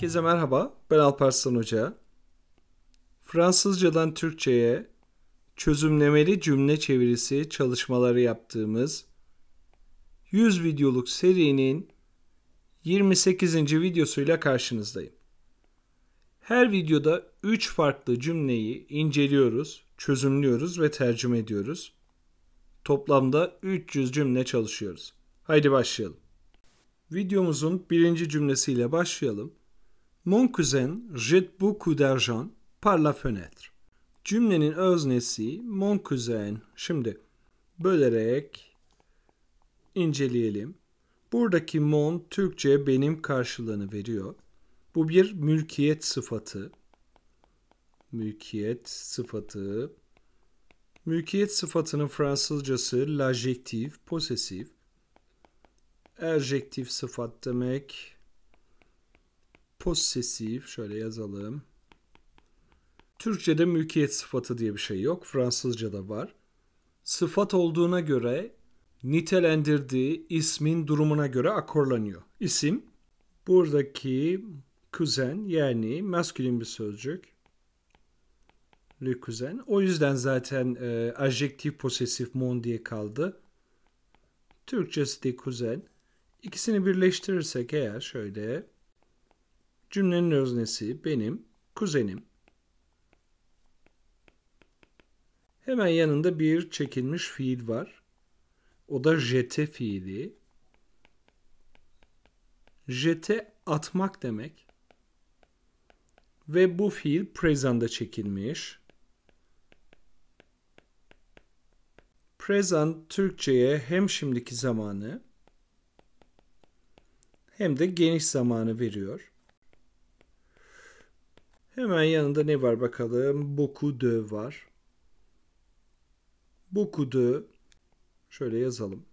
Herkese merhaba, ben Alparslan Hoca. Fransızcadan Türkçe'ye çözümlemeli cümle çevirisi çalışmaları yaptığımız 100 videoluk serinin 28. videosuyla karşınızdayım. Her videoda 3 farklı cümleyi inceliyoruz, çözümlüyoruz ve tercüme ediyoruz. Toplamda 300 cümle çalışıyoruz. Haydi başlayalım. Videomuzun birinci cümlesiyle başlayalım. Mon cousin jette beaucoup d'argent par la fenêtre. Cümlenin öznesi mon cousin. Şimdi bölerek inceleyelim. Buradaki mon Türkçe benim karşılığını veriyor. Bu bir mülkiyet sıfatı. Mülkiyet sıfatı. Mülkiyet sıfatının Fransızcası l'adjectif, possessif. Erjektif sıfat demek. Posesif şöyle yazalım. Türkçe'de mülkiyet sıfatı diye bir şey yok. Fransızca'da var. Sıfat olduğuna göre nitelendirdiği ismin durumuna göre akorlanıyor. İsim buradaki kuzen yani maskülin bir sözcük. Le kuzen. O yüzden zaten e, adjektif posesif mon diye kaldı. Türkçesi de kuzen. İkisini birleştirirsek eğer şöyle Cümlenin öznesi benim kuzenim. Hemen yanında bir çekilmiş fiil var. O da jete fiili. Jete atmak demek. Ve bu fiil present'da çekilmiş. Present Türkçe'ye hem şimdiki zamanı hem de geniş zamanı veriyor. Hemen yanında ne var bakalım? Boku de var. Boku de şöyle yazalım.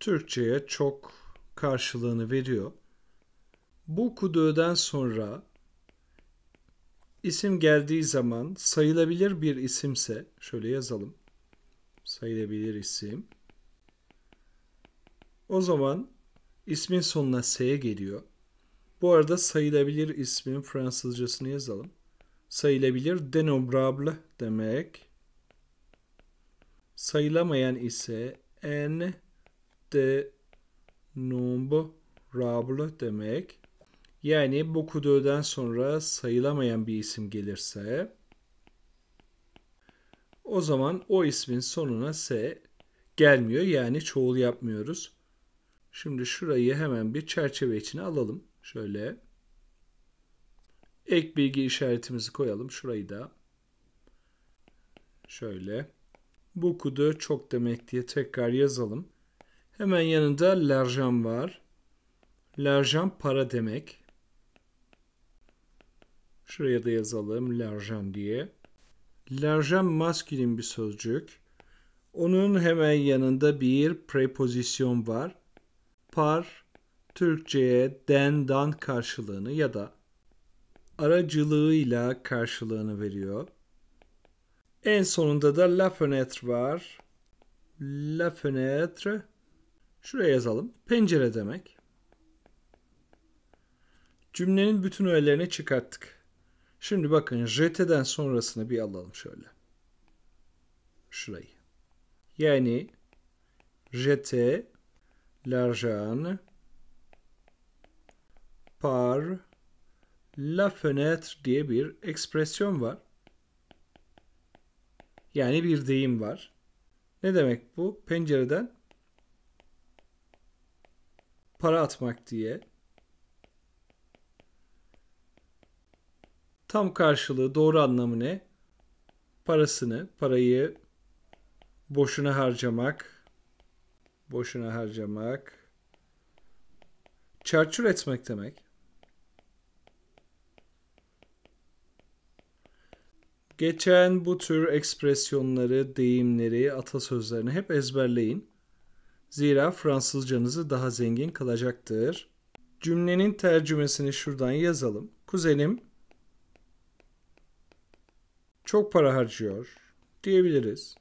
Türkçe'ye çok karşılığını veriyor. Boku de'den sonra isim geldiği zaman sayılabilir bir isimse şöyle yazalım. Sayılabilir isim. O zaman ismin sonuna s'ye geliyor. Bu arada sayılabilir ismin Fransızcasını yazalım. Sayılabilir denombrable demek. Sayılamayan ise en de nombrable demek. Yani bu kudöden sonra sayılamayan bir isim gelirse o zaman o ismin sonuna s gelmiyor. Yani çoğul yapmıyoruz. Şimdi şurayı hemen bir çerçeve içine alalım. Şöyle ek bilgi işaretimizi koyalım. Şurayı da şöyle bu kudu çok demek diye tekrar yazalım. Hemen yanında lerjan var. Lerjan para demek. Şuraya da yazalım lerjan diye. Lerjan maskülin bir sözcük. Onun hemen yanında bir prepozisyon var. Par Türkçe'ye den dan karşılığını ya da aracılığıyla karşılığını veriyor. En sonunda da la fenêtre var. La fenêtre şuraya yazalım. Pencere demek. Cümlenin bütün öğelerini çıkarttık. Şimdi bakın jete'den sonrasını bir alalım şöyle. Şurayı. Yani jete l'argent par la fenêtre diye bir ekspresyon var. Yani bir deyim var. Ne demek bu? Pencereden para atmak diye. Tam karşılığı doğru anlamı ne? Parasını, parayı boşuna harcamak, boşuna harcamak, çarçur etmek demek. Geçen bu tür ekspresyonları, deyimleri, atasözlerini hep ezberleyin. Zira Fransızcanızı daha zengin kılacaktır. Cümlenin tercümesini şuradan yazalım. Kuzenim çok para harcıyor diyebiliriz.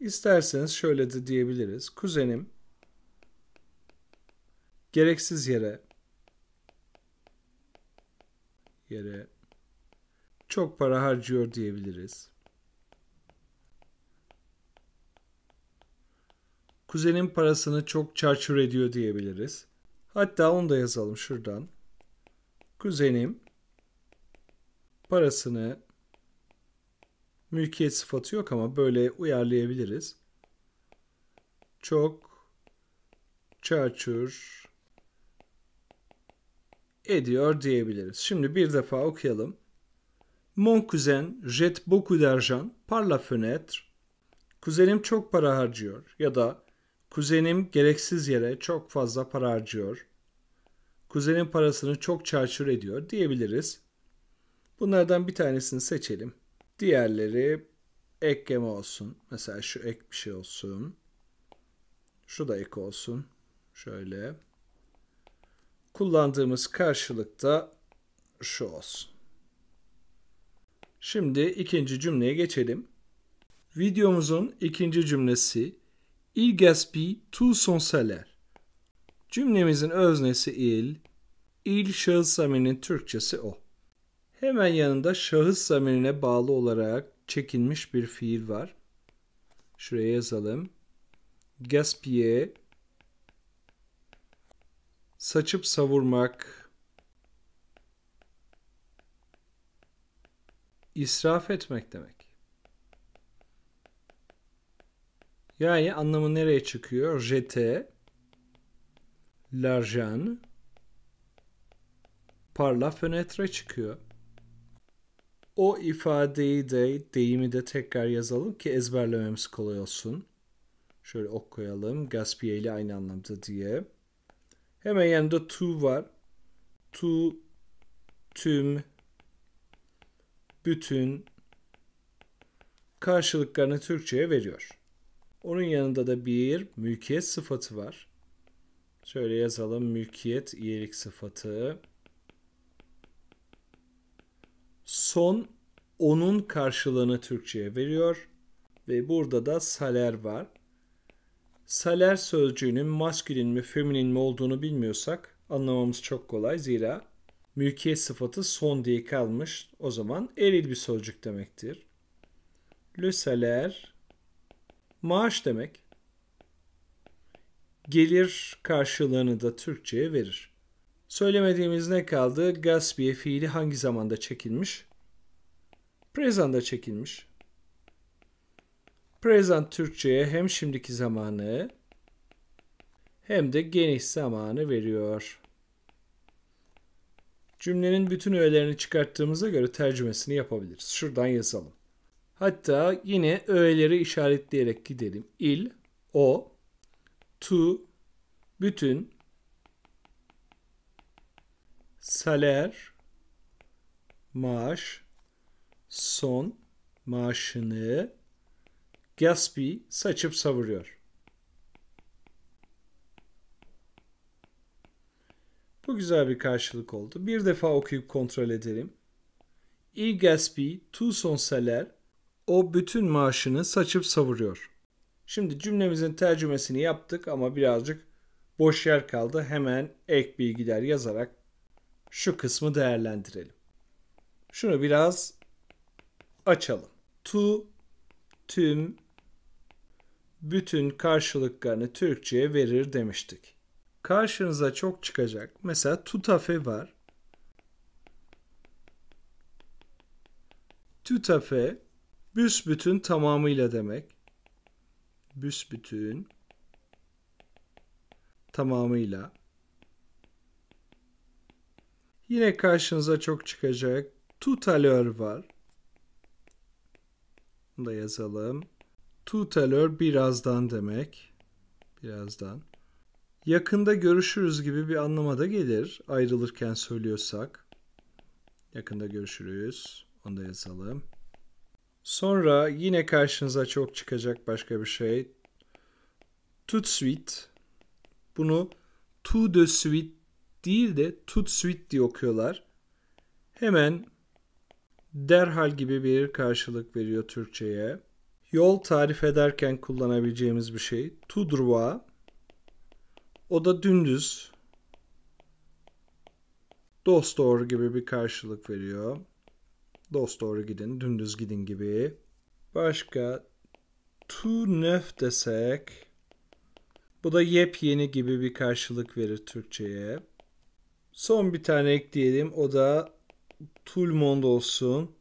İsterseniz şöyle de diyebiliriz. Kuzenim gereksiz yere yere çok para harcıyor diyebiliriz. Kuzenin parasını çok çarçur ediyor diyebiliriz. Hatta onu da yazalım şuradan. Kuzenim parasını mülkiyet sıfatı yok ama böyle uyarlayabiliriz. Çok çarçur ediyor diyebiliriz. Şimdi bir defa okuyalım. Mon cousin jette beaucoup d'argent par la fenêtre. Kuzenim çok para harcıyor ya da kuzenim gereksiz yere çok fazla para harcıyor. Kuzenin parasını çok çarçur ediyor diyebiliriz. Bunlardan bir tanesini seçelim. Diğerleri ekleme olsun. Mesela şu ek bir şey olsun. Şu da ek olsun. Şöyle kullandığımız karşılıkta şu olsun. Şimdi ikinci cümleye geçelim. Videomuzun ikinci cümlesi Il gaspille tout son salaire. Cümlemizin öznesi il, il şahıs zamirinin Türkçesi o. Hemen yanında şahıs zamirine bağlı olarak çekilmiş bir fiil var. Şuraya yazalım. Gaspiller saçıp savurmak, israf etmek demek. Yani anlamı nereye çıkıyor? Jete, l'argent, par la çıkıyor. O ifadeyi de, deyimi de tekrar yazalım ki ezberlememiz kolay olsun. Şöyle okuyalım. koyalım. ile aynı anlamda diye. Hemen yanında to var. To, tüm, bütün karşılıklarını Türkçe'ye veriyor. Onun yanında da bir mülkiyet sıfatı var. Şöyle yazalım mülkiyet iyilik sıfatı. Son onun karşılığını Türkçe'ye veriyor. Ve burada da saler var saler sözcüğünün maskülin mi feminin mi olduğunu bilmiyorsak anlamamız çok kolay. Zira mülkiyet sıfatı son diye kalmış. O zaman eril bir sözcük demektir. Le saler maaş demek. Gelir karşılığını da Türkçe'ye verir. Söylemediğimiz ne kaldı? Gaspiye fiili hangi zamanda çekilmiş? Prezanda çekilmiş. Present Türkçe'ye hem şimdiki zamanı hem de geniş zamanı veriyor. Cümlenin bütün öğelerini çıkarttığımıza göre tercümesini yapabiliriz. Şuradan yazalım. Hatta yine öğeleri işaretleyerek gidelim. İl, o, tu, bütün, saler, maaş, son, maaşını, Gatsby saçıp savuruyor. Bu güzel bir karşılık oldu. Bir defa okuyup kontrol edelim. Il Gatsby tout son salaire o bütün maaşını saçıp savuruyor. Şimdi cümlemizin tercümesini yaptık ama birazcık boş yer kaldı. Hemen ek bilgiler yazarak şu kısmı değerlendirelim. Şunu biraz açalım. Tu, tüm, bütün karşılıklarını Türkçe'ye verir demiştik. Karşınıza çok çıkacak. Mesela tutafe var. Tutafe büsbütün tamamıyla demek. Büsbütün tamamıyla. Yine karşınıza çok çıkacak tutalör var. Bunu da yazalım. Tutelör birazdan demek. Birazdan. Yakında görüşürüz gibi bir anlama da gelir ayrılırken söylüyorsak. Yakında görüşürüz. Onu da yazalım. Sonra yine karşınıza çok çıkacak başka bir şey. Tout de suite. Bunu tout de suite değil de tout de suite diye okuyorlar. Hemen derhal gibi bir karşılık veriyor Türkçe'ye. Yol tarif ederken kullanabileceğimiz bir şey. To draw. O da dümdüz. Dost doğru gibi bir karşılık veriyor. Dost doğru gidin, dümdüz gidin gibi. Başka tu nöf desek bu da yepyeni gibi bir karşılık verir Türkçe'ye. Son bir tane ekleyelim. O da Tulmond olsun.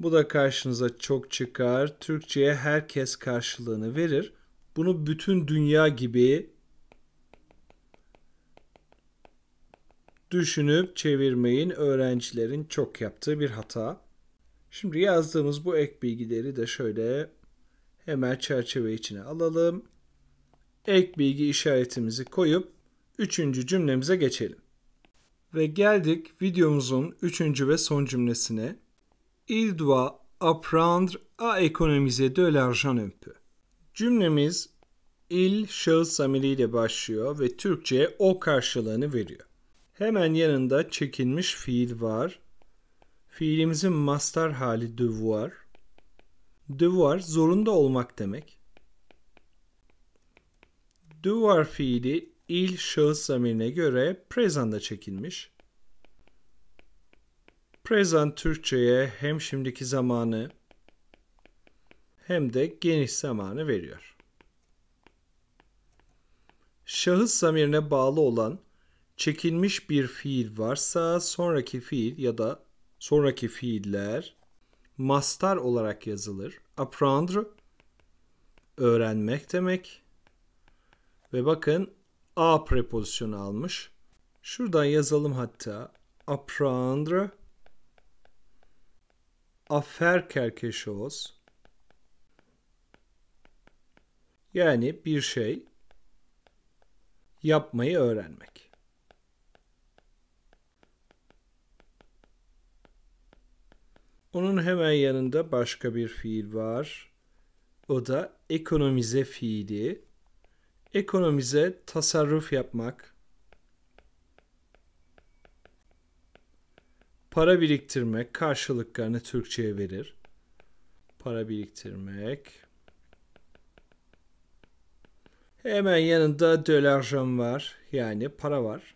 Bu da karşınıza çok çıkar. Türkçe'ye herkes karşılığını verir. Bunu bütün dünya gibi düşünüp çevirmeyin. Öğrencilerin çok yaptığı bir hata. Şimdi yazdığımız bu ek bilgileri de şöyle hemen çerçeve içine alalım. Ek bilgi işaretimizi koyup üçüncü cümlemize geçelim. Ve geldik videomuzun üçüncü ve son cümlesine. Il doit apprendre à économiser de l'argent un peu. Cümlemiz il şahıs ameliyle başlıyor ve Türkçe'ye o karşılığını veriyor. Hemen yanında çekilmiş fiil var. Fiilimizin mastar hali devoir. Devoir zorunda olmak demek. Devoir fiili il şahıs ameline göre prezanda çekilmiş. Present Türkçe'ye hem şimdiki zamanı hem de geniş zamanı veriyor. Şahıs zamirine bağlı olan çekilmiş bir fiil varsa sonraki fiil ya da sonraki fiiller mastar olarak yazılır. Apprendre öğrenmek demek. Ve bakın a prepozisyonu almış. Şuradan yazalım hatta. Apprendre à faire yani bir şey yapmayı öğrenmek. Onun hemen yanında başka bir fiil var. O da ekonomize fiili. Ekonomize tasarruf yapmak, Para biriktirmek karşılıklarını Türkçe'ye verir. Para biriktirmek. Hemen yanında dölarjan var. Yani para var.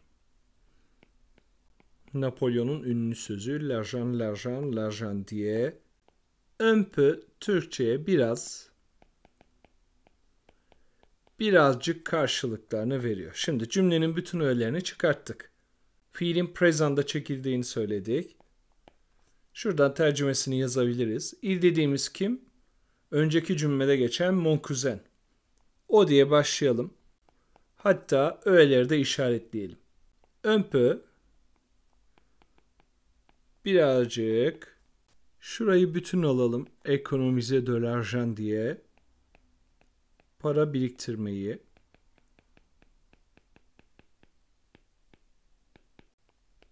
Napolyon'un ünlü sözü l'argent, l'argent, l'argent diye ömpü Türkçe'ye biraz birazcık karşılıklarını veriyor. Şimdi cümlenin bütün öğelerini çıkarttık fiilin present'da çekildiğini söyledik. Şuradan tercümesini yazabiliriz. Il dediğimiz kim? Önceki cümlede geçen mon cousin. O diye başlayalım. Hatta öğeleri de işaretleyelim. Un birazcık şurayı bütün alalım ekonomize dölerjen diye para biriktirmeyi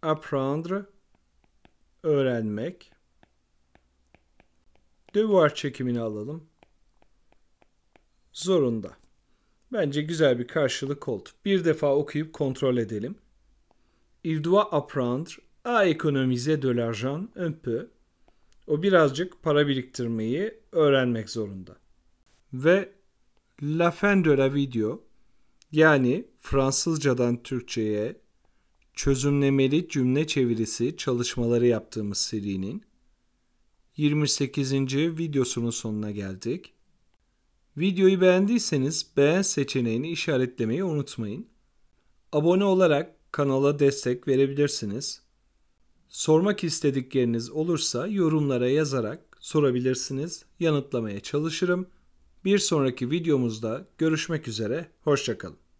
apprendre öğrenmek. Devoir çekimini alalım. Zorunda. Bence güzel bir karşılık oldu. Bir defa okuyup kontrol edelim. Il doit apprendre à économiser de l'argent un peu. O birazcık para biriktirmeyi öğrenmek zorunda. Ve la fin de la video yani Fransızcadan Türkçe'ye çözümlemeli cümle çevirisi çalışmaları yaptığımız serinin 28. videosunun sonuna geldik. Videoyu beğendiyseniz beğen seçeneğini işaretlemeyi unutmayın. Abone olarak kanala destek verebilirsiniz. Sormak istedikleriniz olursa yorumlara yazarak sorabilirsiniz. Yanıtlamaya çalışırım. Bir sonraki videomuzda görüşmek üzere. Hoşçakalın.